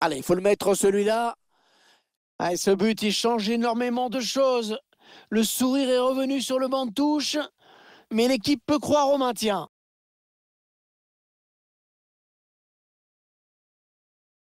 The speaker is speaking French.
Allez, il faut le mettre celui-là. ce but, il change énormément de choses. Le sourire est revenu sur le banc de touche, mais l'équipe peut croire au maintien.